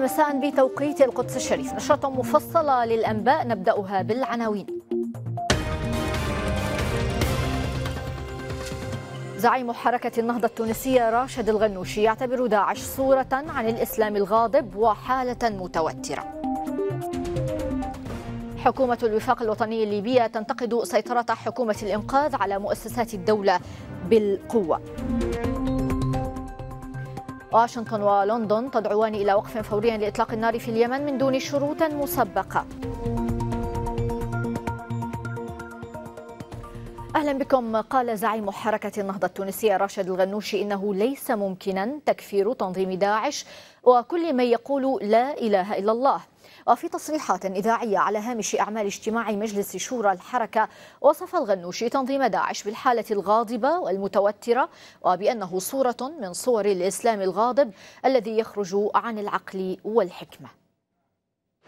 مساء بتوقيت القدس الشريف نشرة مفصلة للأنباء نبدأها بالعناوين زعيم حركة النهضة التونسية راشد الغنوشي يعتبر داعش صورة عن الإسلام الغاضب وحالة متوترة حكومة الوفاق الوطني الليبية تنتقد سيطرة حكومة الإنقاذ على مؤسسات الدولة بالقوة واشنطن ولندن تدعوان إلى وقف فوري لإطلاق النار في اليمن من دون شروط مسبقة أهلا بكم قال زعيم حركة النهضة التونسية راشد الغنوشي إنه ليس ممكنا تكفير تنظيم داعش وكل من يقول لا إله إلا الله وفي تصريحات إذاعية على هامش أعمال اجتماع مجلس شورى الحركة وصف الغنوشي تنظيم داعش بالحالة الغاضبة والمتوترة وبأنه صورة من صور الإسلام الغاضب الذي يخرج عن العقل والحكمة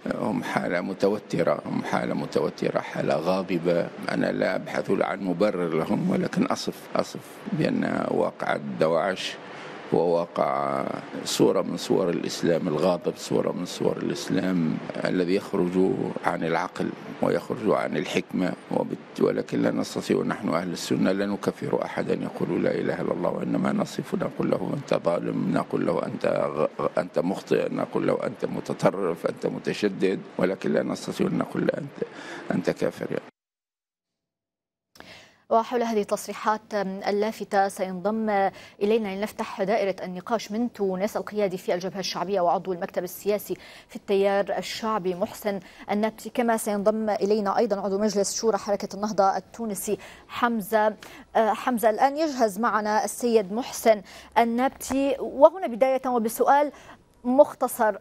هم حالة متوترة هم حالة متوترة حالة غاضبة أنا لا أبحث عن مبرر لهم ولكن أصف أصف بأن واقع الدواعش ووقع صورة من صور الإسلام الغاضب صورة من صور الإسلام الذي يخرج عن العقل ويخرج عن الحكمة ولكن لا نستطيع نحن أهل السنة لا نكفر أحدا يقول لا إله إلا الله وإنما نصف نقول له أنت ظالم نقول له أنت أنت مخطئ نقول له أنت متطرف أنت متشدد ولكن لا نستطيع أن نقول أنت أنت كافر يعني. وحول هذه التصريحات اللافتة سينضم أه، إلينا لنفتح دائرة النقاش من تونس القيادي في الجبهة الشعبية وعضو المكتب السياسي في التيار الشعبي محسن النبتي كما سينضم إلينا أيضا عضو مجلس شورى حركة النهضة التونسي حمزة أه، حمزة الآن يجهز معنا السيد محسن النبتي وهنا بداية وبسؤال مختصر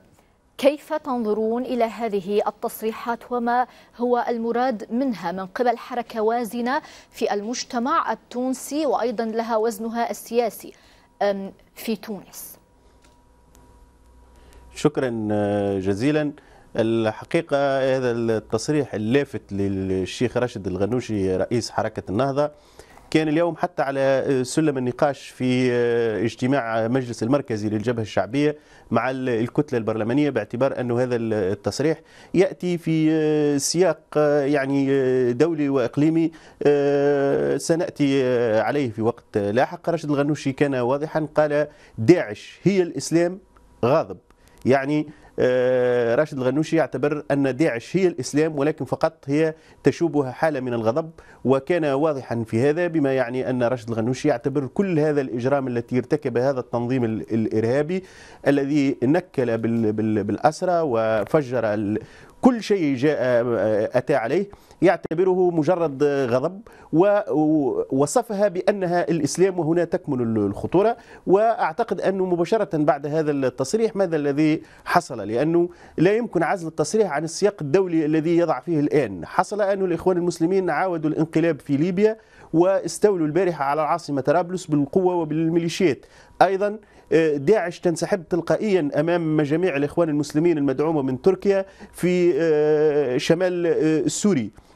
كيف تنظرون إلى هذه التصريحات وما هو المراد منها من قبل حركة وازنة في المجتمع التونسي وأيضا لها وزنها السياسي في تونس شكرا آه، جزيلا الحقيقة هذا التصريح اللافت للشيخ راشد الغنوشي رئيس حركة النهضة كان اليوم حتى على آه، سلم النقاش في آه، اجتماع مجلس المركزي للجبهة الشعبية مع الكتلة البرلمانية باعتبار أنه هذا التصريح يأتي في آه، سياق يعني دولي وإقليمي سنأتي عليه في وقت لاحق رشد الغنوشي كان واضحا قال داعش هي الإسلام غاضب يعني آه، راشد الغنوشي يعتبر أن داعش هي الإسلام ولكن فقط هي تشوبها حالة من الغضب وكان واضحا في هذا بما يعني أن راشد الغنوشي يعتبر كل هذا الإجرام التي ارتكب هذا التنظيم الإرهابي الذي نكل بالأسرى وفجر كل شيء جاء آه، أتى عليه يعتبره مجرد غضب ووصفها بأنها الإسلام وهنا تكمن الخطورة وأعتقد أنه مباشرة بعد هذا التصريح ماذا الذي حصل لأنه لا يمكن عزل التصريح عن السياق الدولي الذي يضع فيه الآن حصل أن الإخوان المسلمين عاودوا الانقلاب في ليبيا واستولوا البارحة على العاصمة طرابلس بالقوة وبالميليشيات أيضا آه، داعش تنسحب تلقائيا أمام جميع الإخوان المسلمين المدعومة من تركيا في آه، شمال السوري آه،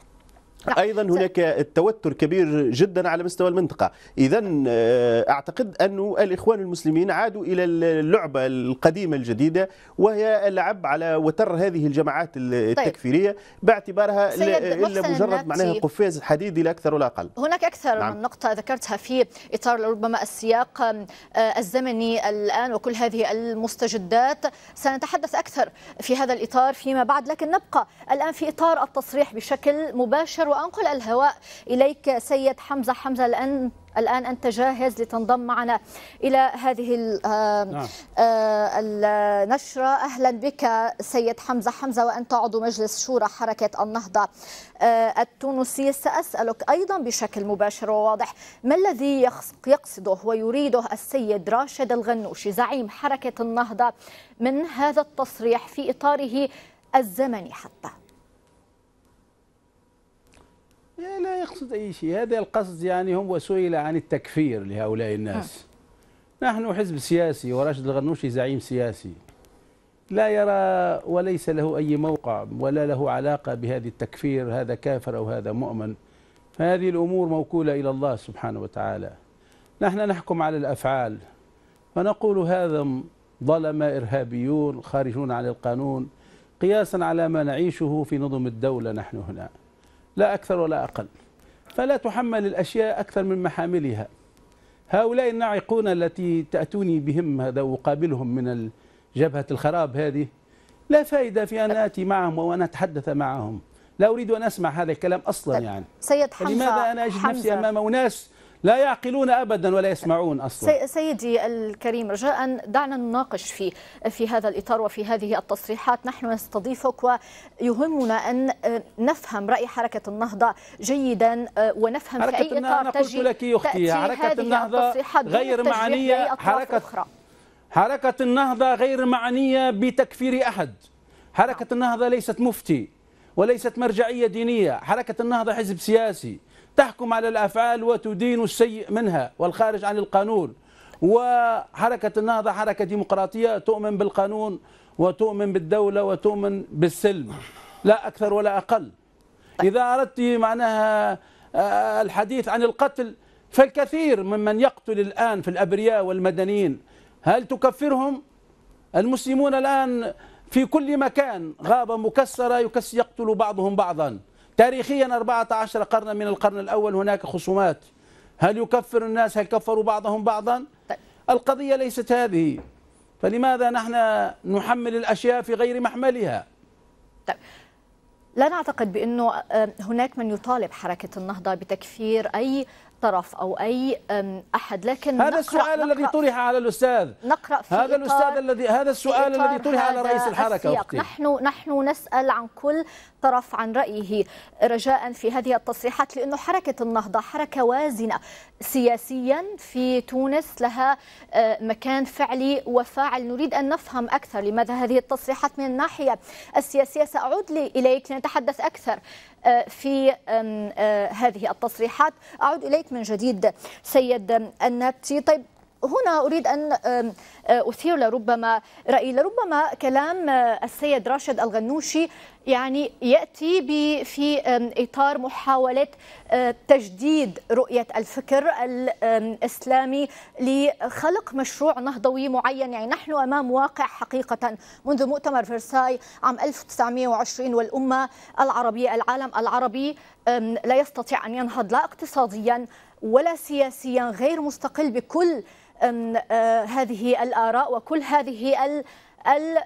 ايضا هناك توتر كبير جدا على مستوى المنطقه اذا آه، اعتقد أن الاخوان المسلمين عادوا الى اللعبه القديمه الجديده وهي اللعب على وتر هذه الجماعات طيب. التكفيريه باعتبارها الا مجرد معناها قفاز حديدي لا اكثر ولا اقل هناك اكثر نعم. من نقطه ذكرتها في اطار ربما السياق آه، الزمني الان وكل هذه المستجدات سنتحدث اكثر في هذا الاطار فيما بعد لكن نبقى الان في اطار التصريح بشكل مباشر وأنقل الهواء إليك سيد حمزة حمزة الآن الآن أنت جاهز لتنضم معنا إلى هذه آه، نعم. آه، النشرة أهلا بك سيد حمزة حمزة وأنت عضو مجلس شورى حركة النهضة آه، التونسية سأسألك أيضا بشكل مباشر وواضح ما الذي يقصده ويريده السيد راشد الغنوشي زعيم حركة النهضة من هذا التصريح في إطاره الزمني حتى يعني لا يقصد أي شيء هذا القصد يعني هم وسئل عن التكفير لهؤلاء الناس ها. نعم. نحن حزب سياسي وراشد الغنوشي زعيم سياسي لا يرى وليس له أي موقع ولا له علاقة بهذه التكفير هذا كافر أو هذا مؤمن هذه الأمور موكولة إلى الله سبحانه وتعالى نحن نحكم على الأفعال فنقول هذا ظلم إرهابيون خارجون عن القانون قياسا على ما نعيشه في نظم الدولة نحن هنا لا أكثر ولا أقل فلا تحمل الأشياء أكثر من محاملها هؤلاء الناعقون التي تأتوني بهم هذا وقابلهم من جبهة الخراب هذه لا فائدة في أن آتي معهم وأن أتحدث معهم لا أريد أن أسمع هذا الكلام أصلا طيب، يعني سيد حمزة لماذا أنا أجد حمزة نفسي أمام أناس لا يعقلون ابدا ولا يسمعون اصلا سيدي الكريم رجاء دعنا نناقش في في هذا الاطار وفي هذه التصريحات نحن نستضيفك ويهمنا ان نفهم راي حركه النهضه جيدا ونفهم حركة في اي اطار أنا تجي لك اختي حركه النهضه غير معنيه حركه أخرى. حركه النهضه غير معنيه بتكفير احد حركه نعم. النهضه ليست مفتي وليست مرجعيه دينيه حركه النهضه حزب سياسي تحكم على الأفعال وتدين السيء منها والخارج عن القانون وحركة النهضة حركة ديمقراطية تؤمن بالقانون وتؤمن بالدولة وتؤمن بالسلم لا أكثر ولا أقل إذا أردت معناها آه، الحديث عن القتل فالكثير ممن يقتل الآن في الأبرياء والمدنيين هل تكفرهم؟ المسلمون الآن في كل مكان غابة مكسرة يقتل بعضهم بعضا تاريخيا 14 قرنا من القرن الأول هناك خصومات هل يكفر الناس هل كفروا بعضهم بعضا طيب. القضية ليست هذه فلماذا نحن نحمل الأشياء في غير محملها طيب. لا نعتقد بأنه هناك من يطالب حركة النهضة بتكفير أي طرف أو أي أحد لكن هذا نقرأ السؤال نقرأ الذي طرح على الأستاذ نقرأ في هذا الأستاذ الذي هذا السؤال الذي طرح على رئيس الحركة أختي. نحن نحن نسأل عن كل الطرف عن رأيه رجاء في هذه التصريحات لأنه حركة النهضة حركة وازنة سياسيا في تونس لها آه، مكان فعلي وفاعل نريد أن نفهم أكثر لماذا هذه التصريحات من الناحية السياسية سأعود لي إليك لنتحدث أكثر آه، في آه، هذه التصريحات أعود إليك من جديد سيد النبتي طيب هنا أريد أن آه، أثير لربما رأيي لربما كلام آه، السيد راشد الغنوشي يعني ياتي في اطار محاوله آه، تجديد رؤيه الفكر الاسلامي لخلق مشروع نهضوي معين يعني نحن امام واقع حقيقه منذ مؤتمر فرساي عام 1920 والامه العربيه العالم العربي لا يستطيع ان ينهض لا اقتصاديا ولا سياسيا غير مستقل بكل آه، هذه الآراء وكل هذه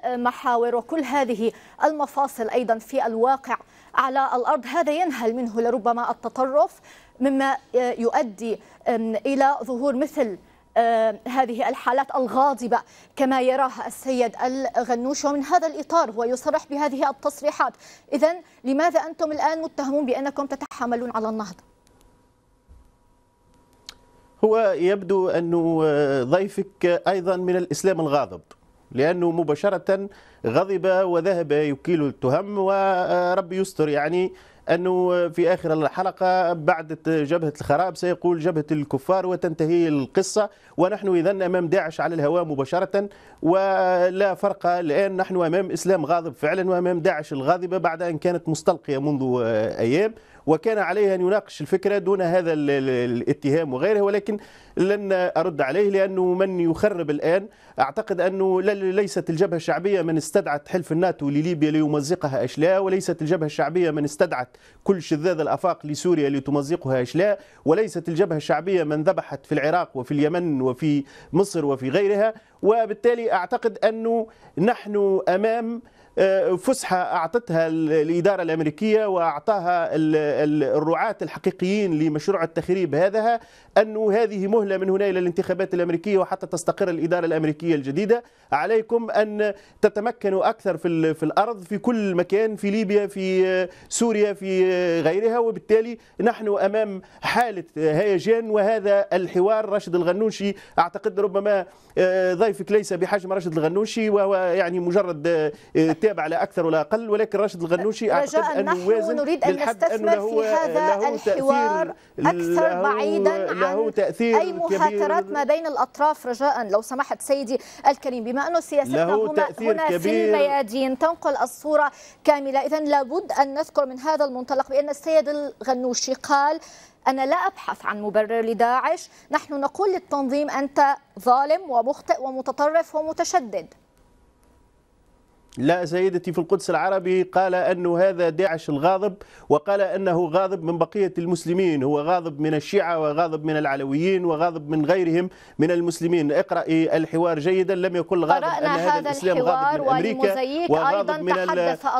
المحاور وكل هذه المفاصل أيضا في الواقع على الأرض هذا ينهل منه لربما التطرف مما آه، يؤدي إلى ظهور مثل آه، هذه الحالات الغاضبة كما يراها السيد الغنوش ومن هذا الإطار هو يصرح بهذه التصريحات إذا لماذا أنتم الآن متهمون بأنكم تتحاملون على النهضة هو يبدو أنه ضيفك أيضا من الإسلام الغاضب لأنه مباشرة غضب وذهب يكيل التهم ورب يستر يعني أنه في آخر الحلقة بعد جبهة الخراب سيقول جبهة الكفار وتنتهي القصة ونحن إذا أمام داعش على الهواء مباشرة ولا فرق الآن نحن أمام إسلام غاضب فعلا وأمام داعش الغاضبة بعد أن كانت مستلقية منذ أيام وكان عليه أن يناقش الفكرة دون هذا الاتهام وغيره ولكن لن أرد عليه لأنه من يخرب الآن أعتقد أنه ليست الجبهة الشعبية من استدعت حلف الناتو لليبيا ليمزقها أشلاء وليست الجبهة الشعبية من استدعت كل شذاذ الأفاق لسوريا لتمزقها أشلاء وليست الجبهة الشعبية من ذبحت في العراق وفي اليمن وفي مصر وفي غيرها وبالتالي أعتقد أنه نحن أمام آه، فسحة أعطتها الإدارة الأمريكية وأعطاها الرعاة الحقيقيين لمشروع التخريب هذا أنه هذه مهلة من هنا إلى الانتخابات الأمريكية وحتى تستقر الإدارة الأمريكية الجديدة عليكم أن تتمكنوا أكثر في, الأرض في كل مكان في ليبيا في آه، سوريا في آه، غيرها وبالتالي نحن أمام حالة هيجان وهذا الحوار راشد الغنوشي أعتقد ربما ضيف ضيفك ليس بحجم راشد الغنوشي وهو يعني مجرد آه، آه، تابع لا اكثر ولا اقل ولكن راشد الغنوشي اعتقد انه يوازن نريد ان نستثمر في هذا الحوار اكثر بعيدا عن اي مخاطرات ما بين الاطراف رجاء لو سمحت سيدي الكريم بما انه سياستنا هنا, هنا في الميادين تنقل الصوره كامله اذا لابد ان نذكر من هذا المنطلق بان السيد الغنوشي قال أنا لا أبحث عن مبرر لداعش نحن نقول للتنظيم أنت ظالم ومخطئ ومتطرف ومتشدد لا سيدتي في القدس العربي قال أن هذا داعش الغاضب وقال أنه غاضب من بقية المسلمين هو غاضب من الشيعة وغاضب من العلويين وغاضب من غيرهم من المسلمين اقرأي الحوار جيدا لم يكن غاضب أن هذا, هذا الإسلام غاضب من أمريكا وغاضب من,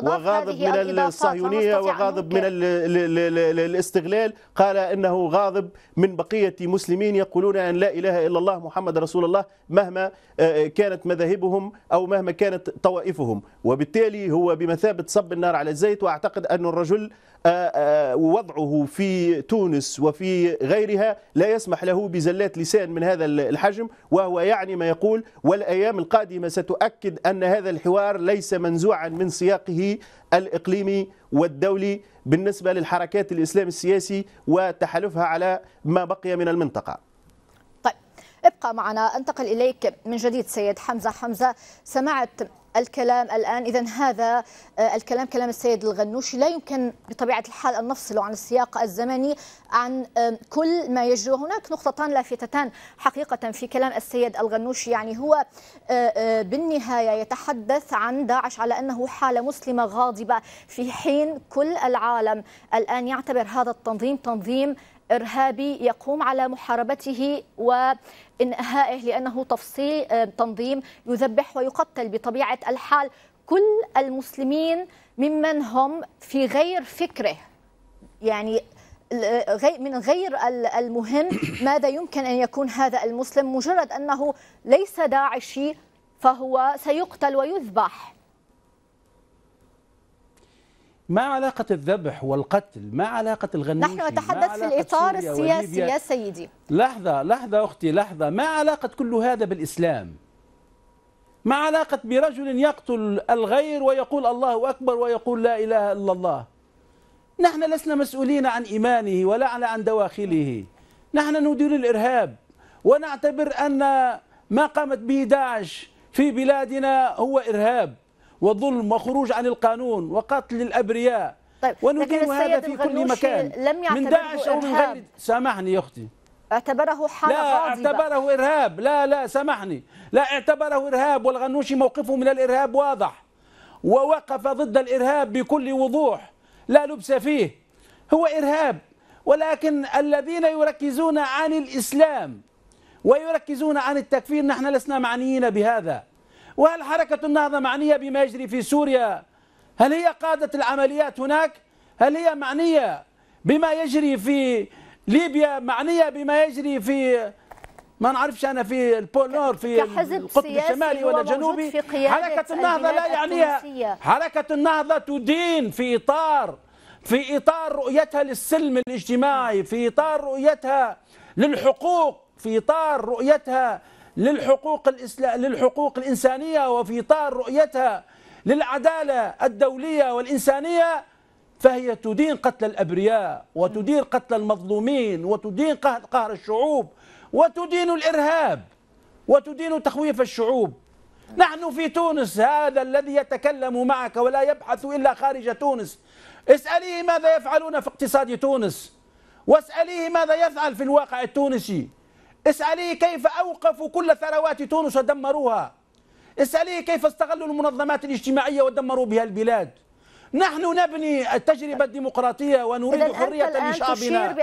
وغاضب من الصهيونية وغاضب من الاستغلال قال أنه غاضب من بقية مسلمين يقولون أن لا إله إلا الله محمد رسول الله مهما آه، كانت مذاهبهم أو مهما كانت طوائفهم وبالتالي هو بمثابة صب النار على الزيت وأعتقد أن الرجل آه، آه، وضعه في تونس وفي غيرها لا يسمح له بزلات لسان من هذا الحجم وهو يعني ما يقول والأيام القادمة ستؤكد أن هذا الحوار ليس منزوعا من سياقه الإقليمي والدولي بالنسبة للحركات الإسلام السياسي وتحالفها على ما بقي من المنطقة طيب، ابقى معنا انتقل اليك من جديد سيد حمزه حمزه سمعت الكلام الآن إذا هذا آه، الكلام كلام السيد الغنوشي لا يمكن بطبيعة الحال أن نفصله عن السياق الزمني عن كل ما يجري هناك نقطتان لافتتان حقيقة في كلام السيد الغنوشي يعني هو آه، آه، بالنهاية يتحدث عن داعش على أنه حالة مسلمة غاضبة في حين كل العالم الآن يعتبر هذا التنظيم تنظيم إرهابي يقوم على محاربته وإنهائه لأنه تفصيل آه، تنظيم يذبح ويقتل بطبيعة الحال كل المسلمين ممن هم في غير فكره يعني آه، من غير المهم ماذا يمكن ان يكون هذا المسلم مجرد انه ليس داعشي فهو سيقتل ويذبح ما علاقة الذبح والقتل؟ ما علاقة الغنوشي؟ نحن نتحدث في الإطار السياسي يا سيدي لحظة لحظة أختي لحظة ما علاقة كل هذا بالإسلام؟ ما علاقة برجل يقتل الغير ويقول الله أكبر ويقول لا إله إلا الله نحن لسنا مسؤولين عن إيمانه ولا عن دواخله نحن ندير الإرهاب ونعتبر أن ما قامت به داعش في بلادنا هو إرهاب وظلم وخروج عن القانون وقتل الأبرياء طيب ونقيم هذا في كل مكان لم من داعش أو من غير سامحني يا أختي اعتبره حالة لا غاضبة. اعتبره إرهاب لا لا سامحني لا اعتبره إرهاب والغنوشي موقفه من الإرهاب واضح ووقف ضد الإرهاب بكل وضوح لا لبس فيه هو إرهاب ولكن الذين يركزون عن الإسلام ويركزون عن التكفير نحن لسنا معنيين بهذا وهل حركة النهضة معنية بما يجري في سوريا هل هي قادة العمليات هناك هل هي معنية بما يجري في ليبيا معنية بما يجري في ما نعرفش انا في البول نور في القطب الشمالي ولا الجنوبي حركه النهضه لا يعنيها حركه النهضه تدين في اطار في اطار رؤيتها للسلم الاجتماعي في اطار رؤيتها للحقوق في اطار رؤيتها للحقوق الإسلام للحقوق الإنسانية وفي إطار رؤيتها للعدالة الدولية والإنسانية فهي تدين قتل الأبرياء وتدين قتل المظلومين وتدين قهر الشعوب وتدين الإرهاب وتدين تخويف الشعوب نحن في تونس هذا الذي يتكلم معك ولا يبحث إلا خارج تونس اسأليه ماذا يفعلون في اقتصاد تونس واسأليه ماذا يفعل في الواقع التونسي اسأليه كيف أوقفوا كل ثروات تونس ودمروها اسأليه كيف استغلوا المنظمات الاجتماعية ودمروا بها البلاد نحن نبني التجربة الديمقراطية ونريد حرية لشعبنا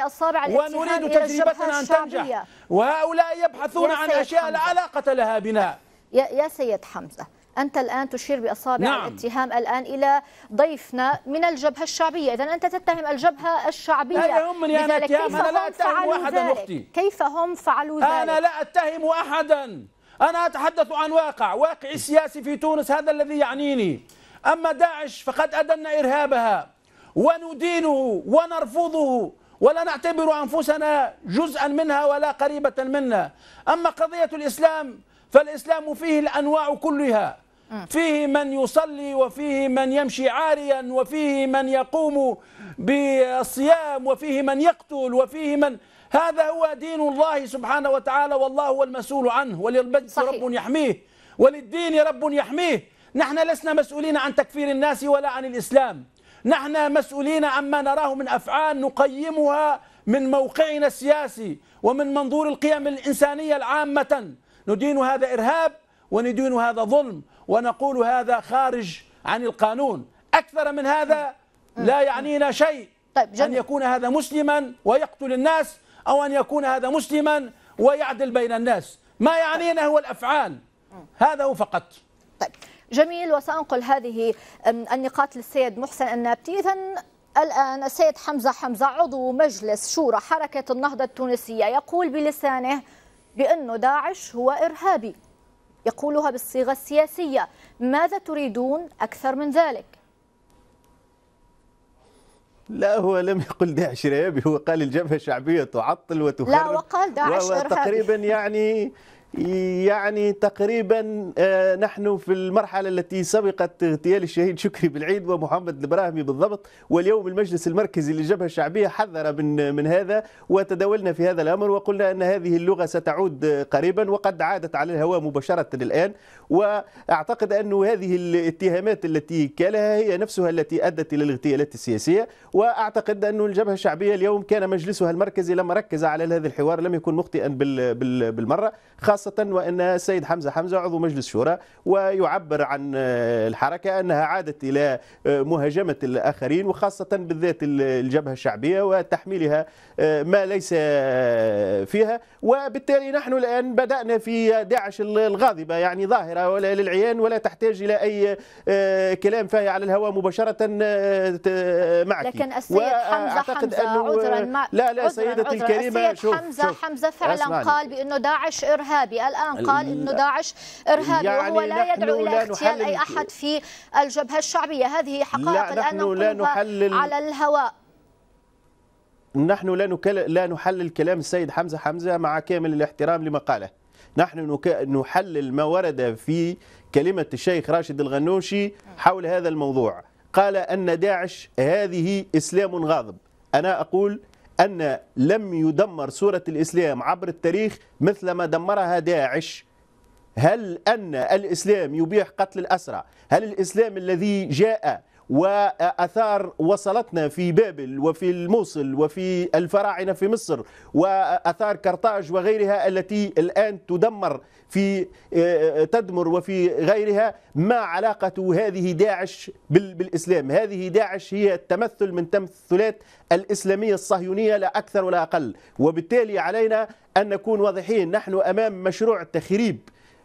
ونريد تجربتنا أن تنجح وهؤلاء يبحثون عن أشياء لا علاقة لها بنا يا سيد حمزة أنت الآن تشير بأصابع نعم. الاتهام الآن إلى ضيفنا من الجبهة الشعبية إذا أنت تتهم الجبهة الشعبية لا هم من لذلك كيف هم أنا لا أتهم أحدا أختي كيف هم فعلوا ذلك أنا لا أتهم أحدا أنا أتحدث عن واقع واقع السياسي في تونس هذا الذي يعنيني أما داعش فقد أدنا إرهابها وندينه ونرفضه ولا نعتبر أنفسنا جزءا منها ولا قريبة منا أما قضية الإسلام فالإسلام فيه الأنواع كلها اه. فيه من يصلي وفيه من يمشي عاريا وفيه من يقوم بالصيام وفيه من يقتل وفيه من هذا هو دين الله سبحانه وتعالى والله هو المسؤول عنه وللمجلس رب يحميه وللدين رب يحميه نحن لسنا مسؤولين عن تكفير الناس ولا عن الإسلام نحن مسؤولين عما نراه من أفعال نقيمها من موقعنا السياسي ومن منظور القيم الإنسانية العامة ندين هذا إرهاب وندين هذا ظلم ونقول هذا خارج عن القانون أكثر من هذا لا يعنينا شيء طيب جميل. أن يكون هذا مسلما ويقتل الناس أو أن يكون هذا مسلما ويعدل بين الناس ما يعنينا هو الأفعال هذا هو فقط طيب جميل وسأنقل هذه النقاط للسيد محسن النابتي إذا الآن السيد حمزة حمزة عضو مجلس شورى حركة النهضة التونسية يقول بلسانه بأنه داعش هو إرهابي يقولها بالصيغة السياسية ماذا تريدون أكثر من ذلك؟ لا هو لم يقل داعش ارهابي هو قال الجبهه الشعبيه تعطل وتخرب لا وقال داعش ارهابي تقريبا يعني يعني تقريبا آه، نحن في المرحلة التي سبقت اغتيال الشهيد شكري بالعيد ومحمد البراهمي بالضبط واليوم المجلس المركزي للجبهة الشعبية حذر من من هذا وتداولنا في هذا الأمر وقلنا أن هذه اللغة ستعود قريبا وقد عادت على الهواء مباشرة الآن وأعتقد أن هذه الاتهامات التي كالها هي نفسها التي أدت إلى الاغتيالات السياسية وأعتقد أن الجبهة الشعبية اليوم كان مجلسها المركزي لما ركز على هذا الحوار لم يكن مخطئا بالمرة خاصة خاصة وأن السيد حمزة حمزة عضو مجلس شورى ويعبر عن الحركة أنها عادت إلى مهاجمة الآخرين وخاصة بالذات الجبهة الشعبية وتحميلها آه، ما ليس فيها وبالتالي نحن الآن بدأنا في داعش الغاضبة يعني ظاهرة ولا للعيان ولا تحتاج إلى أي آه، كلام فهي على الهواء مباشرة آه، معك لكن السيد حمزة حمزة عذرا لا لا سيدتي الكريمة السيد حمزة حمزة فعلا قال بأنه داعش إرهاب إرهابي الآن قال أنه داعش إرهابي يعني وهو لا يدعو إلى اغتيال أي أحد في الجبهة الشعبية هذه حقائق لا الآن لا نحلل على الهواء نحن لا, نكل... لا نحلل كلام السيد حمزة حمزة مع كامل الاحترام لما قاله نحن نك... نحلل ما ورد في كلمة الشيخ راشد الغنوشي حول هذا الموضوع قال أن داعش هذه إسلام غاضب أنا أقول أن لم يدمر سورة الإسلام عبر التاريخ مثل ما دمرها داعش هل أن الإسلام يبيح قتل الأسرى هل الإسلام الذي جاء وأثار وصلتنا في بابل وفي الموصل وفي الفراعنة في مصر وأثار كرطاج وغيرها التي الآن تدمر في آه، آه، تدمر وفي غيرها ما علاقة هذه داعش بالإسلام هذه داعش هي تمثل من تمثلات الإسلامية الصهيونية لا أكثر ولا أقل وبالتالي علينا أن نكون واضحين نحن أمام مشروع تخريب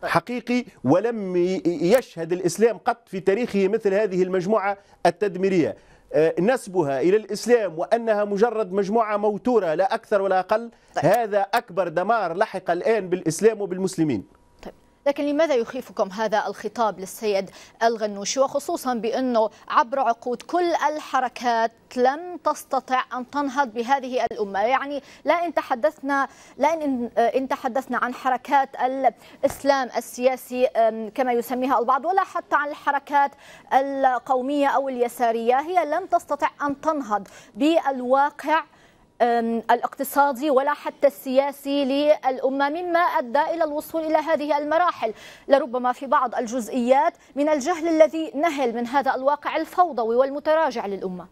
طيب. حقيقي ولم يشهد الإسلام قط في تاريخه مثل هذه المجموعة التدميرية آه، نسبها إلى الإسلام وأنها مجرد مجموعة موتورة لا أكثر ولا أقل طيب. هذا أكبر دمار لحق الآن بالإسلام وبالمسلمين لكن لماذا يخيفكم هذا الخطاب للسيد الغنوشي وخصوصا بأنه عبر عقود كل الحركات لم تستطع أن تنهض بهذه الأمة يعني لا إن تحدثنا لا إن تحدثنا عن حركات الإسلام السياسي كما يسميها البعض ولا حتى عن الحركات القومية أو اليسارية هي لم تستطع أن تنهض بالواقع الاقتصادي ولا حتى السياسي للأمة مما أدى إلى الوصول إلى هذه المراحل لربما في بعض الجزئيات من الجهل الذي نهل من هذا الواقع الفوضوي والمتراجع للأمة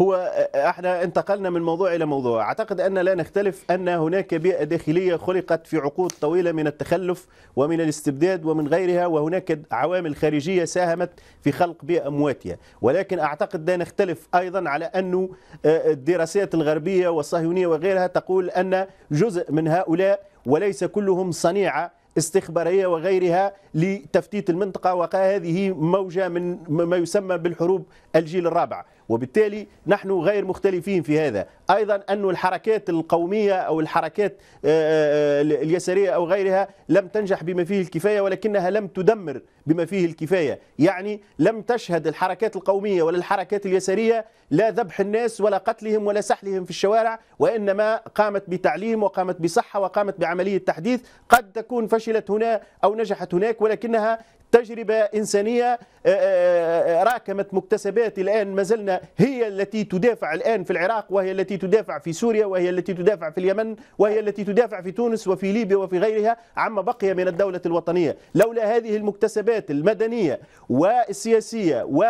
هو احنا انتقلنا من موضوع الى موضوع اعتقد ان لا نختلف ان هناك بيئه داخليه خلقت في عقود طويله من التخلف ومن الاستبداد ومن غيرها وهناك عوامل خارجيه ساهمت في خلق بيئه مواتيه ولكن اعتقد لا نختلف ايضا على انه آه، الدراسات الغربيه والصهيونيه وغيرها تقول ان جزء من هؤلاء وليس كلهم صنيعه استخباريه وغيرها لتفتيت المنطقه وهذه موجه من ما يسمى بالحروب الجيل الرابع وبالتالي نحن غير مختلفين في هذا أيضا أن الحركات القومية أو الحركات آه، آه، اليسارية أو غيرها لم تنجح بما فيه الكفاية ولكنها لم تدمر بما فيه الكفاية يعني لم تشهد الحركات القومية ولا الحركات اليسارية لا ذبح الناس ولا قتلهم ولا سحلهم في الشوارع وإنما قامت بتعليم وقامت بصحة وقامت بعملية تحديث قد تكون فشلت هنا أو نجحت هناك ولكنها تجربة إنسانية آه، آه، آه، راكمت مكتسبات الآن ما زلنا هي التي تدافع الآن في العراق وهي التي تدافع في سوريا وهي التي تدافع في اليمن وهي التي تدافع في تونس وفي ليبيا وفي غيرها عما بقي من الدولة الوطنية لولا هذه المكتسبات المدنية والسياسية و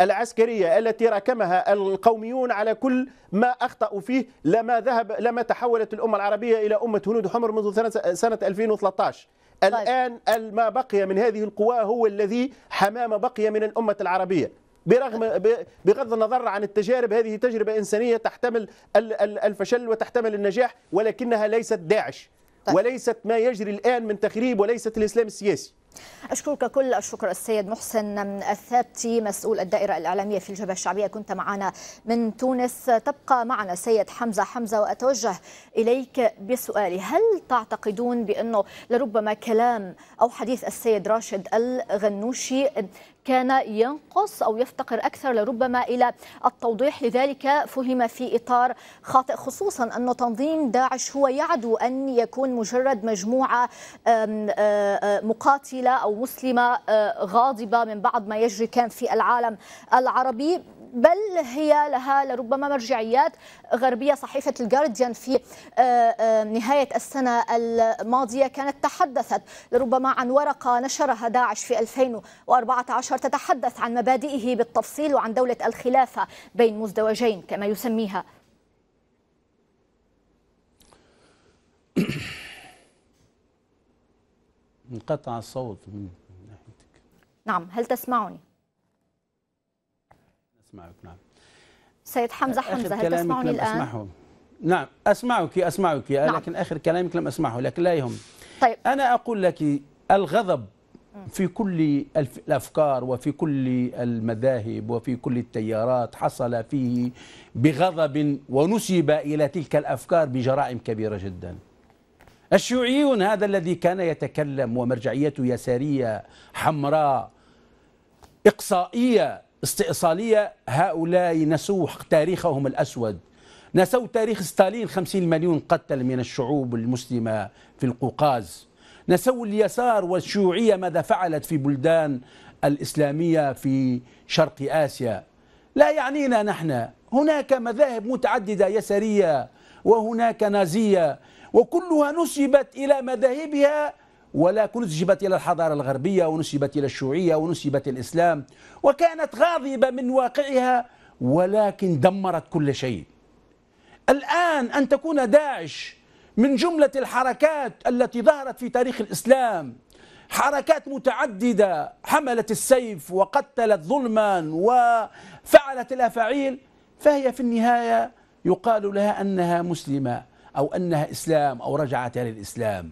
العسكرية التي راكمها القوميون على كل ما أخطأوا فيه لما ذهب لما تحولت الأمة العربية إلى أمة هنود حمر منذ سنة 2013 طيب. الآن ما بقي من هذه القوى هو الذي حمام ما بقي من الأمة العربية برغم بغض النظر عن التجارب هذه تجربة إنسانية تحتمل الفشل وتحتمل النجاح ولكنها ليست داعش طيب. وليست ما يجري الآن من تخريب وليست الإسلام السياسي أشكرك كل الشكر السيد محسن الثابتي مسؤول الدائرة الإعلامية في الجبهة الشعبية كنت معنا من تونس تبقى معنا السيد حمزة حمزة وأتوجه إليك بسؤالي هل تعتقدون بأنه لربما كلام أو حديث السيد راشد الغنوشي كان ينقص أو يفتقر أكثر لربما إلى التوضيح لذلك فهم في إطار خاطئ خصوصا أن تنظيم داعش هو يعدو أن يكون مجرد مجموعة مقاتلة أو مسلمة غاضبة من بعض ما يجري كان في العالم العربي بل هي لها لربما مرجعيات غربية صحيفة الجارديان في آه، آه، نهاية السنة الماضية كانت تحدثت لربما عن ورقة نشرها داعش في 2014 تتحدث عن مبادئه بالتفصيل وعن دولة الخلافة بين مزدوجين كما يسميها انقطع الصوت من ناحيتك نعم هل تسمعني؟ أسمعك نعم سيد حمزة حمزة هل تسمعني الآن؟ أسمعه. نعم أسمعك أسمعك نعم. لكن آخر كلامك لم أسمعه لكن لا يهم طيب. أنا أقول لك الغضب في كل الأفكار وفي كل المذاهب وفي كل التيارات حصل فيه بغضب ونسب إلى تلك الأفكار بجرائم كبيرة جدا الشيوعيون هذا الذي كان يتكلم ومرجعيته يسارية حمراء إقصائية استئصالية هؤلاء نسوا تاريخهم الأسود نسوا تاريخ ستالين 50 مليون قتل من الشعوب المسلمة في القوقاز نسوا اليسار والشيوعية ماذا فعلت في بلدان الإسلامية في شرق آسيا لا يعنينا نحن هناك مذاهب متعددة يسارية وهناك نازية وكلها نسبت إلى مذاهبها ولكن نسجبت إلى الحضارة الغربية ونسجبت إلى الشيوعية ونسجبت الإسلام وكانت غاضبة من واقعها ولكن دمرت كل شيء الآن أن تكون داعش من جملة الحركات التي ظهرت في تاريخ الإسلام حركات متعددة حملت السيف وقتلت ظلما وفعلت الأفاعيل فهي في النهاية يقال لها أنها مسلمة أو أنها إسلام أو رجعت للإسلام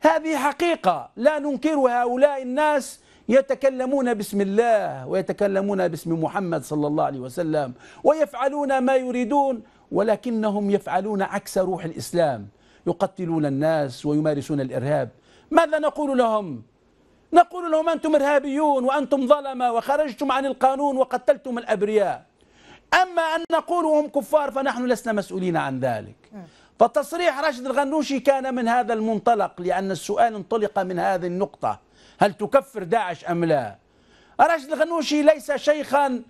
هذه حقيقة لا ننكرها هؤلاء الناس يتكلمون باسم الله ويتكلمون باسم محمد صلى الله عليه وسلم ويفعلون ما يريدون ولكنهم يفعلون عكس روح الإسلام يقتلون الناس ويمارسون الإرهاب ماذا نقول لهم؟ نقول لهم أنتم إرهابيون وأنتم ظلمة وخرجتم عن القانون وقتلتم الأبرياء أما أن نقول هم كفار فنحن لسنا مسؤولين عن ذلك نعم. فتصريح راشد الغنوشي كان من هذا المنطلق لأن السؤال انطلق من هذه النقطة هل تكفر داعش أم لا راشد الغنوشي ليس شيخا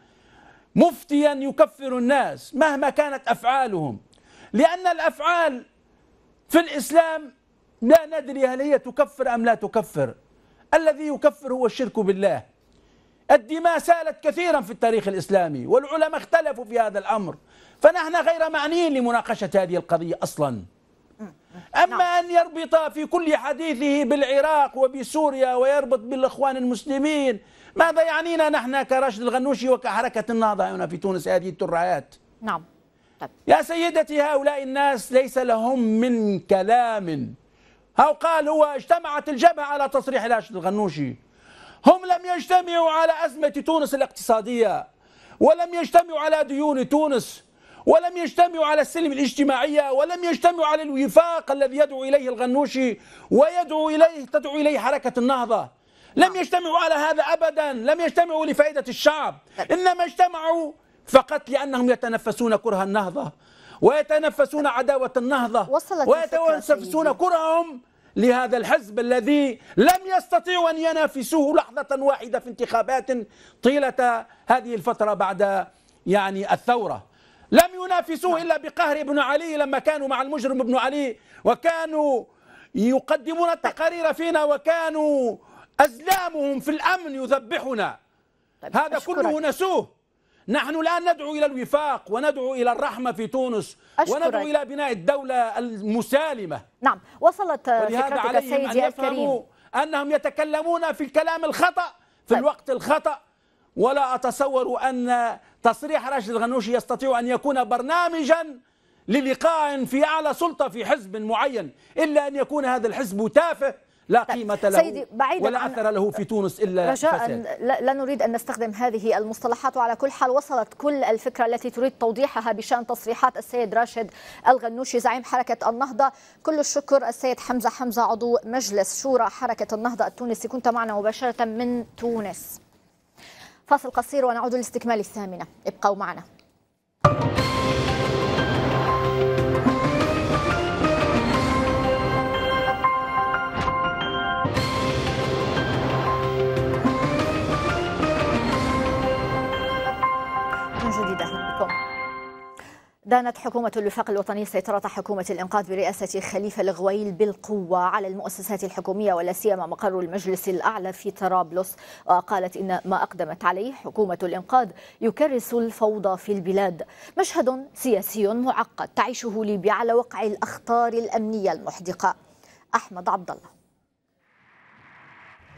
مفتيا يكفر الناس مهما كانت أفعالهم لأن الأفعال في الإسلام لا ندري هل هي تكفر أم لا تكفر الذي يكفر هو الشرك بالله الدماء سالت كثيرا في التاريخ الإسلامي والعلماء اختلفوا في هذا الأمر فنحن غير معنيين لمناقشة هذه القضية أصلا أما نعم. أن يربط في كل حديثه بالعراق وبسوريا ويربط بالإخوان المسلمين ماذا يعنينا نحن كراشد الغنوشي وكحركة النهضة هنا في تونس هذه الترعات نعم طيب. يا سيدتي هؤلاء الناس ليس لهم من كلام أو قال هو اجتمعت الجبهة على تصريح راشد الغنوشي هم لم يجتمعوا على أزمة تونس الاقتصادية ولم يجتمعوا على ديون تونس ولم يجتمعوا على السلم الاجتماعية ولم يجتمعوا على الوفاق الذي يدعو إليه الغنوشي ويدعو إليه تدعو إليه حركة النهضة لم نعم. يجتمعوا على هذا أبدا لم يجتمعوا لفائدة الشعب نعم. إنما اجتمعوا فقط لأنهم يتنفسون كره النهضة ويتنفسون عداوة النهضة ويتنفسون كرههم لهذا الحزب الذي لم يستطيعوا أن ينافسوه لحظة واحدة في انتخابات طيلة هذه الفترة بعد يعني الثورة لم ينافسوه إلا بقهر ابن علي لما كانوا مع المجرم ابن علي وكانوا يقدمون التقارير فينا وكانوا أزلامهم في الأمن يذبحنا طيب هذا أشكرك. كله نسوه نحن الآن ندعو إلى الوفاق وندعو إلى الرحمة في تونس أشكرك. وندعو إلى بناء الدولة المسالمة نعم وصلت فكرتك سيدي الكريم أنهم يتكلمون في الكلام الخطأ في طيب. الوقت الخطأ ولا أتصور أن تصريح راشد الغنوشي يستطيع أن يكون برنامجا للقاء في أعلى سلطة في حزب معين إلا أن يكون هذا الحزب تافه لا طيب، قيمة له سيدي بعيدا ولا أثر له في تونس إلا رجاء لا نريد أن نستخدم هذه المصطلحات وعلى كل حال وصلت كل الفكرة التي تريد توضيحها بشأن تصريحات السيد راشد الغنوشي زعيم حركة النهضة كل الشكر السيد حمزة حمزة عضو مجلس شورى حركة النهضة التونسي كنت معنا مباشرة من تونس فاصل قصير ونعود لاستكمال الثامنة ابقوا معنا دانت حكومة الوفاق الوطني سيطرة حكومة الإنقاذ برئاسة خليفة الغويل بالقوة على المؤسسات الحكومية ولا سيما مقر المجلس الأعلى في طرابلس وقالت إن ما أقدمت عليه حكومة الإنقاذ يكرس الفوضى في البلاد مشهد سياسي معقد تعيشه ليبيا على وقع الأخطار الأمنية المحدقة أحمد عبد الله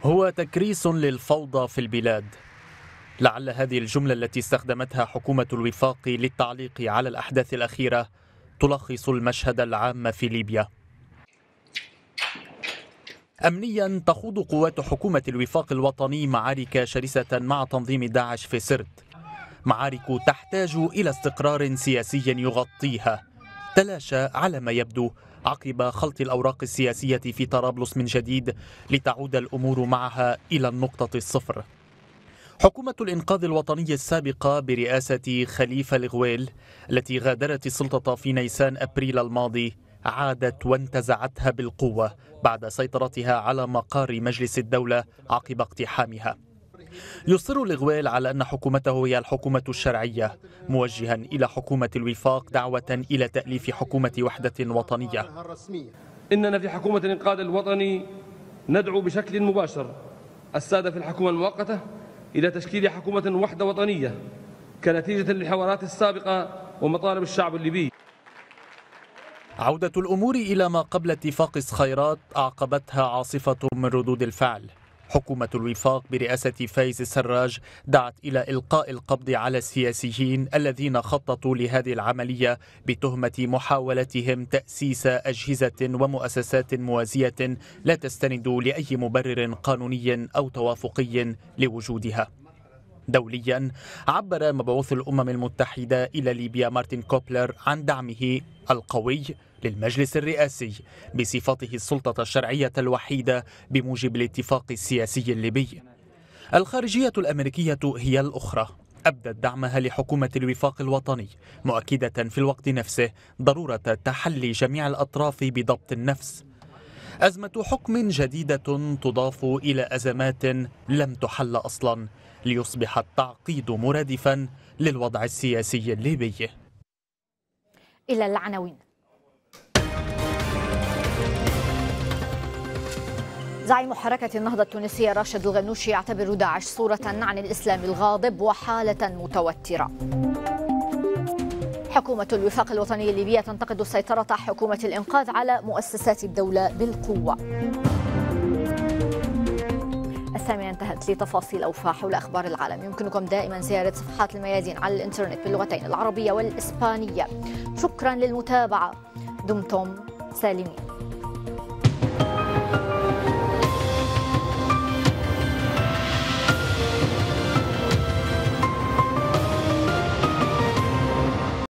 هو تكريس للفوضى في البلاد لعل هذه الجملة التي استخدمتها حكومة الوفاق للتعليق على الأحداث الأخيرة تلخص المشهد العام في ليبيا أمنيا تخوض قوات حكومة الوفاق الوطني معارك شرسة مع تنظيم داعش في سرت معارك تحتاج إلى استقرار سياسي يغطيها تلاشى على ما يبدو عقب خلط الأوراق السياسية في طرابلس من جديد لتعود الأمور معها إلى النقطة الصفر حكومة الإنقاذ الوطني السابقة برئاسة خليفة الغويل التي غادرت السلطة في نيسان أبريل الماضي عادت وانتزعتها بالقوة بعد سيطرتها على مقار مجلس الدولة عقب اقتحامها يصر الغويل على أن حكومته هي الحكومة الشرعية موجها إلى حكومة الوفاق دعوة إلى تأليف حكومة وحدة وطنية إننا في حكومة الإنقاذ الوطني ندعو بشكل مباشر السادة في الحكومة المؤقتة إلى تشكيل حكومة وحدة وطنية كنتيجة للحوارات السابقة ومطالب الشعب الليبي عودة الأمور إلى ما قبل اتفاق الصخيرات أعقبتها عاصفة من ردود الفعل حكومة الوفاق برئاسة فايز السراج دعت إلى إلقاء القبض على السياسيين الذين خططوا لهذه العملية بتهمة محاولتهم تأسيس أجهزة ومؤسسات موازية لا تستند لأي مبرر قانوني أو توافقي لوجودها دوليا عبر مبعوث الأمم المتحدة إلى ليبيا مارتن كوبلر عن دعمه القوي للمجلس الرئاسي بصفته السلطة الشرعية الوحيدة بموجب الاتفاق السياسي الليبي الخارجية الأمريكية هي الأخرى أبدت دعمها لحكومة الوفاق الوطني مؤكدة في الوقت نفسه ضرورة تحلي جميع الأطراف بضبط النفس أزمة حكم جديدة تضاف إلى أزمات لم تحل أصلا ليصبح التعقيد مرادفا للوضع السياسي الليبي إلى العناوين زعيم حركة النهضة التونسية راشد الغنوشي يعتبر داعش صورة عن الإسلام الغاضب وحالة متوترة حكومة الوفاق الوطني الليبية تنتقد سيطرة حكومة الإنقاذ على مؤسسات الدولة بالقوة الثامنة انتهت لتفاصيل أوفا حول أخبار العالم يمكنكم دائما زيارة صفحات الميادين على الإنترنت باللغتين العربية والإسبانية شكرا للمتابعة دمتم سالمين